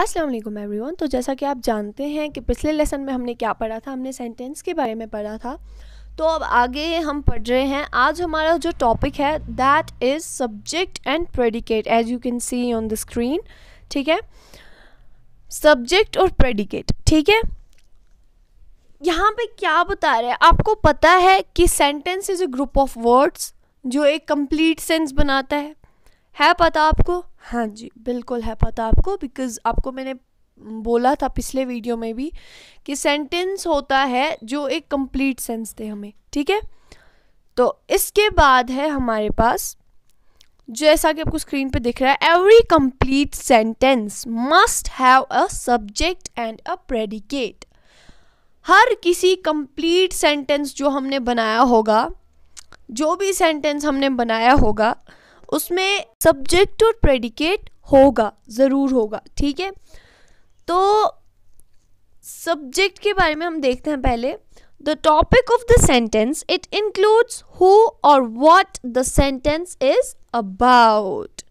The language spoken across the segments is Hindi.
अस्सलाम वालेकुम एवरीवन तो जैसा कि आप जानते हैं कि पिछले लेसन में हमने क्या पढ़ा था हमने सेंटेंस के बारे में पढ़ा था तो अब आगे हम पढ़ रहे हैं आज हमारा जो टॉपिक है that is subject and predicate as you can see on the screen ठीक है सब्जेक्ट और प्रेडिकेट ठीक है यहाँ पे क्या बता रहे हैं आपको पता है कि sentence is a group of words जो एक कंप्लीट सेंस बनाता है है पता आपको हाँ जी बिल्कुल है पता आपको बिकॉज़ आपको मैंने बोला था पिछले वीडियो में भी कि सेंटेंस होता है जो एक कंप्लीट सेंस दे हमें ठीक है तो इसके बाद है हमारे पास जैसा कि आपको स्क्रीन पे दिख रहा है every complete sentence must have a subject and a predicate हर किसी कंप्लीट सेंटेंस जो हमने बनाया होगा जो भी सेंटेंस हमने बनाया होगा उसमें सब्जेक्ट और प्रेडिकेट होगा ज़रूर होगा ठीक है तो सब्जेक्ट के बारे में हम देखते हैं पहले the topic of the sentence it includes who और what the sentence is about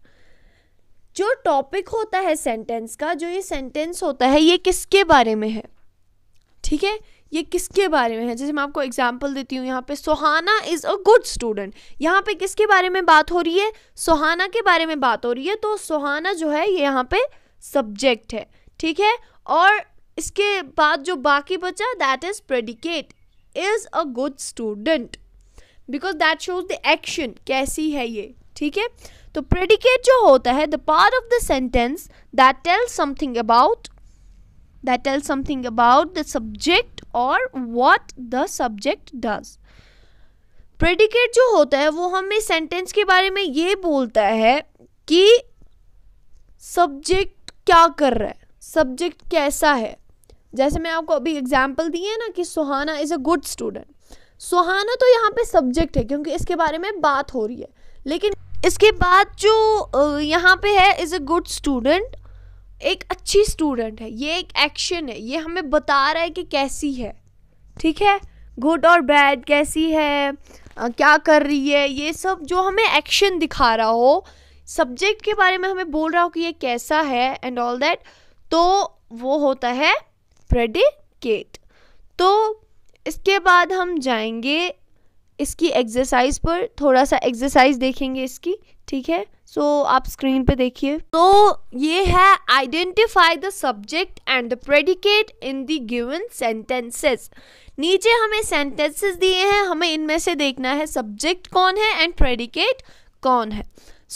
जो टॉपिक होता है सेंटेंस का जो ये सेंटेंस होता है ये किसके बारे में है ठीक है ये किसके बारे में है जैसे मैं आपको एग्जाम्पल देती हूँ यहाँ पे Sohana is a good student यहाँ पे किसके बारे में बात हो रही है सोहाना के बारे में बात हो रही है तो सोहाना जो है ये यहाँ पे सब्जेक्ट है ठीक है और इसके बाद जो बाकी बचा that is predicate is a good student because that shows the action कैसी है ये ठीक है तो प्रेडिकेट जो होता है the part of the sentence that tell something about that tell something about the subject और what the subject does predicate जो होता है वो हमें सेंटेंस के बारे में ये बोलता है कि सब्जेक्ट क्या कर रहा है सब्जेक्ट कैसा है जैसे मैं आपको अभी एग्जाम्पल दी है ना कि Suhana is a good student Suhana तो यहाँ पे सब्जेक्ट है क्योंकि इसके बारे में बात हो रही है लेकिन इसके बाद जो यहाँ पे है इज़ अ गुड स्टूडेंट एक अच्छी स्टूडेंट है ये एक एक्शन है ये हमें बता रहा है कि कैसी है ठीक है गुड और बैड कैसी है आ, क्या कर रही है ये सब जो हमें एक्शन दिखा रहा हो सब्जेक्ट के बारे में हमें बोल रहा हो कि ये कैसा है एंड ऑल दैट तो वो होता है प्रेडिकेट तो इसके बाद हम जाएंगे इसकी एक्सरसाइज पर थोड़ा सा एक्सरसाइज देखेंगे इसकी ठीक है सो so, आप स्क्रीन पे देखिए तो ये है identify the subject and the predicate in the given sentences नीचे हमें सेंटेंसेस दिए हैं हमें इनमें से देखना है सब्जेक्ट कौन है एंड प्रेडिकेट कौन है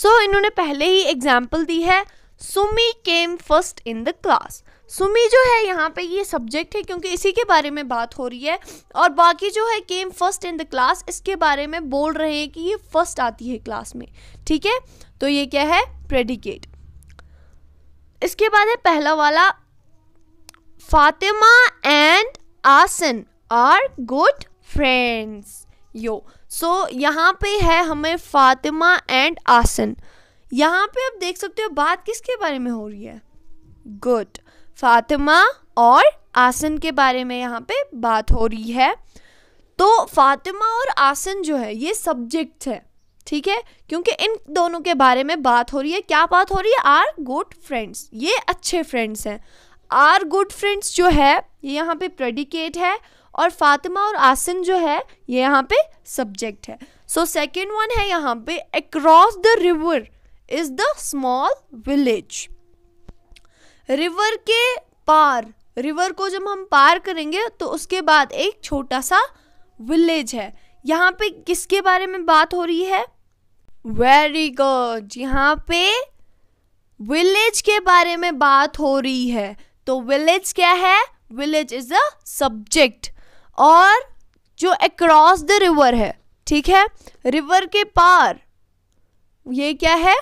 सो so, इन्होंने पहले ही एग्जाम्पल दी है Sumi came first in the class Sumi जो है यहाँ पे ये सब्जेक्ट है क्योंकि इसी के बारे में बात हो रही है और बाकी जो है came first in the class इसके बारे में बोल रहे हैं कि ये फर्स्ट आती है क्लास में ठीक है तो ये क्या है प्रेडिकेट इसके बाद है पहला वाला Fatima and Ahsan are good friends यो सो यहाँ पे है हमें फातिमा एंड आसन यहाँ पे आप देख सकते हो बात किसके बारे में हो रही है गुड फातिमा और आसन के बारे में यहाँ पे बात हो रही है तो फातिमा और आसन जो है ये सब्जेक्ट है ठीक है क्योंकि इन दोनों के बारे में बात हो रही है क्या बात हो रही है आर गुड फ्रेंड्स ये अच्छे फ्रेंड्स हैं आर गुड फ्रेंड्स जो है ये यहाँ पे प्रेडिकेट है और फातिमा और आसन जो है ये यहाँ पे सब्जेक्ट है सो सेकेंड वन है यहाँ पे across the river is the small village river के पार रिवर को जब हम पार करेंगे तो उसके बाद एक छोटा सा विलेज है यहाँ पे किसके बारे में बात हो रही है वेरी गुड यहाँ पे विलेज के बारे में बात हो रही है तो विलेज क्या है विलेज इज अ सब्जेक्ट और जो अक्रॉस द रिवर है ठीक है रिवर के पार ये क्या है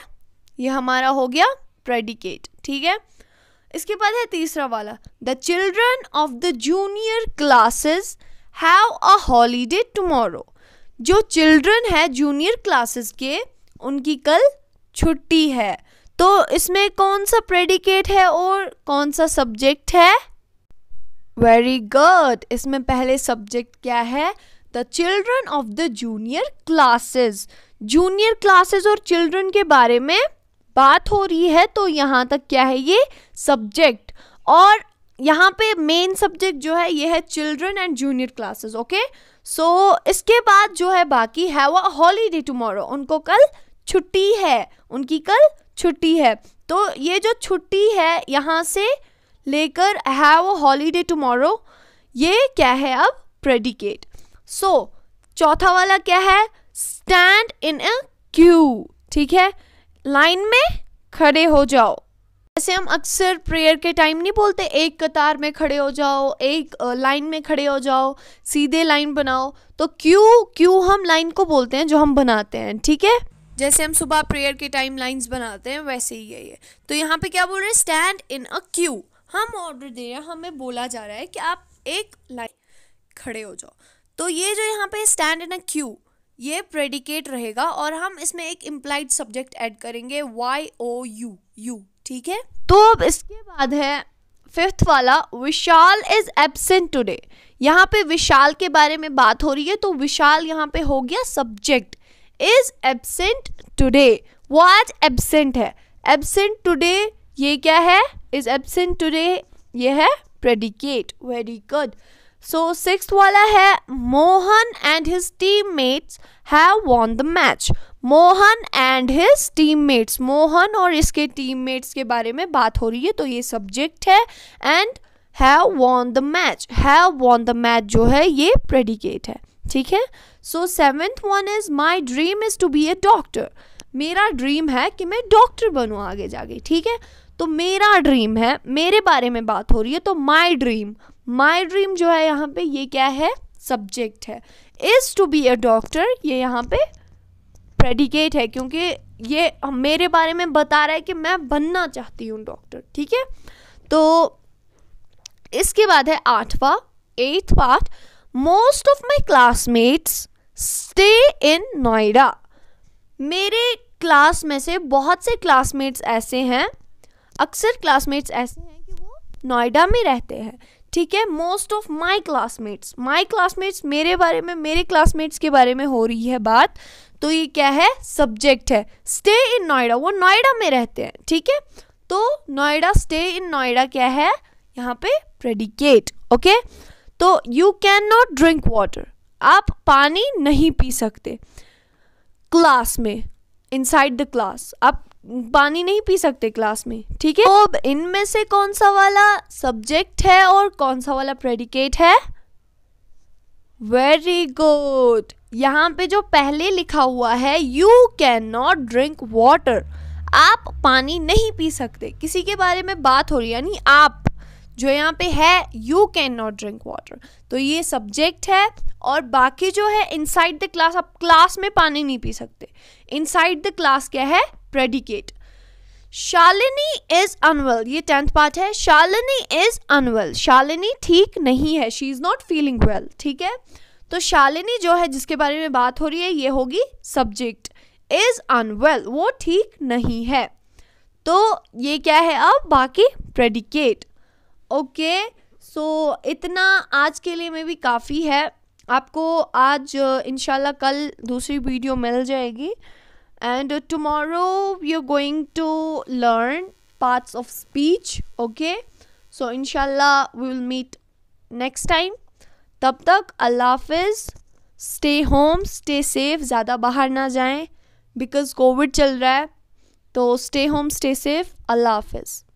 ये हमारा हो गया प्रेडिकेट ठीक है इसके बाद है तीसरा वाला the children of the junior classes have a holiday tomorrow जो चिल्ड्रन है जूनियर क्लासेस के उनकी कल छुट्टी है तो इसमें कौन सा प्रेडिकेट है और कौन सा सब्जेक्ट है वेरी गुड इसमें पहले सब्जेक्ट क्या है the children of the junior classes junior classes और चिल्ड्रन के बारे में बात हो रही है तो यहाँ तक क्या है ये सब्जेक्ट और यहाँ पे मेन सब्जेक्ट जो है ये है children and junior classes okay so इसके बाद जो है बाकी है वो हॉलीडे टुमारो उनको कल छुट्टी है उनकी कल छुट्टी है तो ये जो छुट्टी है यहाँ से लेकर हैव वो हॉलीडे टुमारो ये क्या है अब प्रेडिकेट सो so, चौथा वाला क्या है स्टैंड इन अ क्यू ठीक है लाइन में खड़े हो जाओ ऐसे हम अक्सर प्रेयर के टाइम नहीं बोलते एक कतार में खड़े हो जाओ एक लाइन में खड़े हो जाओ सीधे लाइन बनाओ तो क्यों क्यों हम लाइन को बोलते हैं जो हम बनाते हैं ठीक है जैसे हम सुबह प्रेयर के टाइम लाइंस बनाते हैं वैसे ही यही है तो यहाँ पे क्या बोल रहे हैं स्टैंड इन अ क्यू हम ऑर्डर दे रहे हैं हमें बोला जा रहा है कि आप एक लाइन खड़े हो जाओ तो ये जो यहाँ पे स्टैंड इन अ क्यू ये प्रेडिकेट रहेगा और हम इसमें एक इम्प्लाइड सब्जेक्ट ऐड करेंगे वाई ओ यू यू ठीक है तो अब इसके बाद है फिफ्थ वाला विशाल इज एबसेंट टुडे यहाँ पे विशाल के बारे में बात हो रही है तो विशाल यहाँ पे हो गया सब्जेक्ट इज एबसेंट टुडे वो आज एबसेंट है एबसेंट टुडे ये क्या है इज एबसेंट टुडे ये है predicate very good so six वाला है Mohan and his teammates have won the match Mohan and his teammates Mohan और इसके टीम मेट्स के बारे में बात हो रही है तो ये सब्जेक्ट है and have won the match have won the match जो है ये प्रेडिकेट है ठीक है so seventh one is my dream is to be a doctor मेरा ड्रीम है कि मैं डॉक्टर बनूँ आगे जाके ठीक है तो मेरा ड्रीम है मेरे बारे में बात हो रही है तो माई ड्रीम माई ड्रीम जो है यहाँ पे ये क्या है सब्जेक्ट है is to be a doctor ये यहाँ पे प्रेडिकेट है क्योंकि ये मेरे बारे में बता रहा है कि मैं बनना चाहती हूँ डॉक्टर ठीक है तो इसके बाद है आठवा eight part most of my classmates stay in Noida मेरे क्लास में से बहुत से क्लासमेट्स ऐसे हैं अक्सर क्लासमेट्स ऐसे हैं कि वो नोएडा में रहते हैं ठीक है most of my classmates my classmates मेरे बारे में मेरे क्लासमेट्स के बारे में हो रही है बात तो ये क्या है सब्जेक्ट है स्टे इन नोएडा वो नोएडा में रहते हैं ठीक है तो नोएडा स्टे इन नोएडा क्या है यहाँ पे प्रेडिकेट ओके तो you can not drink water आप पानी नहीं पी सकते क्लास में इनसाइड द क्लास आप पानी नहीं पी सकते क्लास में ठीक है तो अब इनमें से कौन सा वाला सब्जेक्ट है और कौन सा वाला प्रेडिकेट है वेरी गुड यहाँ पे जो पहले लिखा हुआ है you can not drink water आप पानी नहीं पी सकते किसी के बारे में बात हो रही है यानी आप जो यहाँ पे है you can not drink water तो ये सब्जेक्ट है और बाकी जो है इनसाइड द क्लास आप क्लास में पानी नहीं पी सकते इनसाइड द क्लास क्या है प्रेडिकेट शालिनी इज अनवेल ये टेंथ पार्ट है शालिनी इज अनवेल शालिनी ठीक नहीं है she is not feeling well ठीक है तो शालिनी जो है जिसके बारे में बात हो रही है ये होगी सब्जेक्ट इज अनवेल वो ठीक नहीं है तो ये क्या है अब बाकी प्रेडिकेट ओके सो इतना आज के लिए में भी काफ़ी है आपको आज इनशाला कल दूसरी वीडियो मिल जाएगी and uh, tomorrow we are going to learn parts of speech okay so inshallah we will meet next time tab tak allah hafiz stay home stay safe zyada bahar na jaye because covid chal raha hai so stay home stay safe allah hafiz